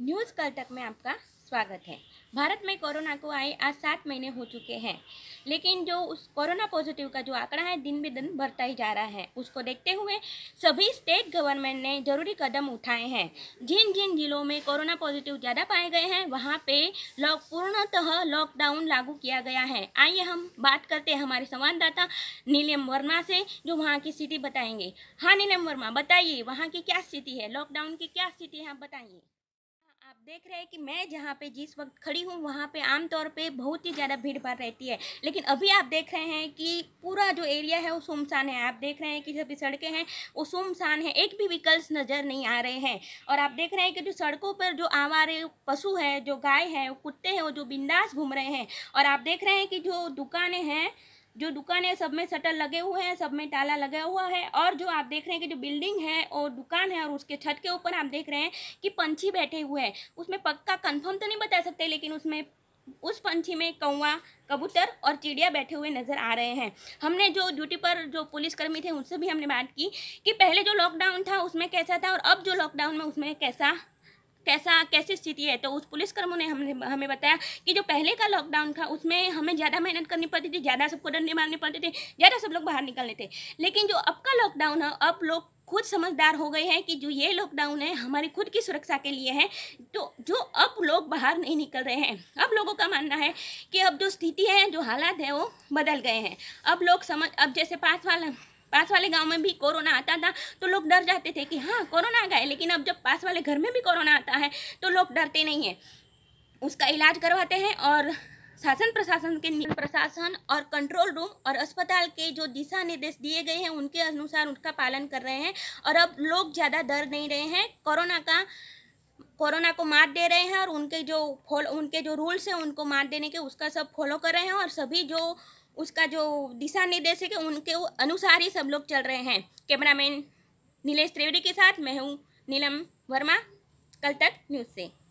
news कल तक में आपका स्वागत है भारत में कोरोना को आए आज सात महीने हो चुके हैं लेकिन जो उस कोरोना पॉजिटिव का जो आंकड़ा है दिन ब दिन बढ़ता ही जा रहा है उसको देखते हुए सभी स्टेट गवर्नमेंट ने जरूरी कदम उठाए हैं जिन जिन जिलों में कोरोना पॉजिटिव ज़्यादा पाए गए हैं वहाँ पे लॉक पूर्णतः लॉकडाउन लागू किया गया है आइए हम बात करते हैं हमारे संवाददाता नीलम वर्मा से जो वहाँ की स्थिति बताएंगे हाँ नीलम वर्मा बताइए वहाँ की क्या स्थिति है लॉकडाउन की क्या स्थिति है आप बताइए देख रहे हैं कि मैं जहाँ पे जिस वक्त खड़ी हूँ वहाँ पे आमतौर पे बहुत ही ज़्यादा भीड़ भाड़ रहती है लेकिन अभी आप देख रहे हैं कि पूरा जो एरिया है वो सुमसान है आप देख रहे हैं कि जो भी सड़कें हैं वो सुमसान है एक भी व्हीकल्स नज़र नहीं आ रहे हैं और आप देख रहे हैं कि जो सड़कों पर जो आवारे पशु है जो गाय है कुत्ते हैं वो जो बिंदास घूम रहे हैं और आप देख रहे हैं कि जो दुकानें हैं जो दुकान है सब में शटर लगे हुए हैं सब में ताला लगा हुआ है और जो आप देख रहे हैं कि जो बिल्डिंग है और दुकान है और उसके छत के ऊपर आप देख रहे हैं कि पंछी बैठे हुए हैं उसमें पक्का कंफर्म तो नहीं बता सकते लेकिन उसमें उस पंछी में कौवा कबूतर और चिड़िया बैठे हुए नज़र आ रहे हैं हमने जो ड्यूटी पर जो पुलिसकर्मी थे उनसे भी हमने बात की कि पहले जो लॉकडाउन था उसमें कैसा था और अब जो लॉकडाउन में उसमें कैसा कैसा कैसी स्थिति है तो उस पुलिसकर्मों ने हमने हमें बताया कि जो पहले का लॉकडाउन था उसमें हमें ज़्यादा मेहनत करनी पड़ती थी ज़्यादा सबको डंडे मारने पड़ते थे ज़्यादा सब लोग बाहर निकलने थे लेकिन जो अब का लॉकडाउन है अब लोग खुद समझदार हो गए हैं कि जो ये लॉकडाउन है हमारी खुद की सुरक्षा के लिए है तो जो अब लोग बाहर नहीं निकल रहे हैं अब लोगों का मानना है कि अब जो स्थिति है जो हालात है वो बदल गए हैं अब लोग समझ अब जैसे पाँच वाला पास वाले गाँव में भी कोरोना आता था तो लोग डर जाते थे कि हाँ कोरोना आ गया लेकिन अब जब पास वाले घर में भी कोरोना आता है तो लोग डरते नहीं हैं उसका इलाज करवाते हैं और शासन प्रशासन के प्रशासन और कंट्रोल रूम और अस्पताल के जो दिशा निर्देश दिए गए हैं उनके अनुसार उनका पालन कर रहे हैं और अब लोग ज़्यादा डर नहीं रहे हैं कोरोना का कोरोना को मात दे रहे हैं और उनके जो फॉलो उनके जो रूल्स हैं उनको मात देने के उसका सब फॉलो कर रहे हैं और सभी जो उसका जो दिशा निर्देश है उनके अनुसार ही सब लोग चल रहे हैं कैमरामैन नीलेश त्रिवेदी के साथ मैं हूँ नीलम वर्मा कल तक न्यूज़ से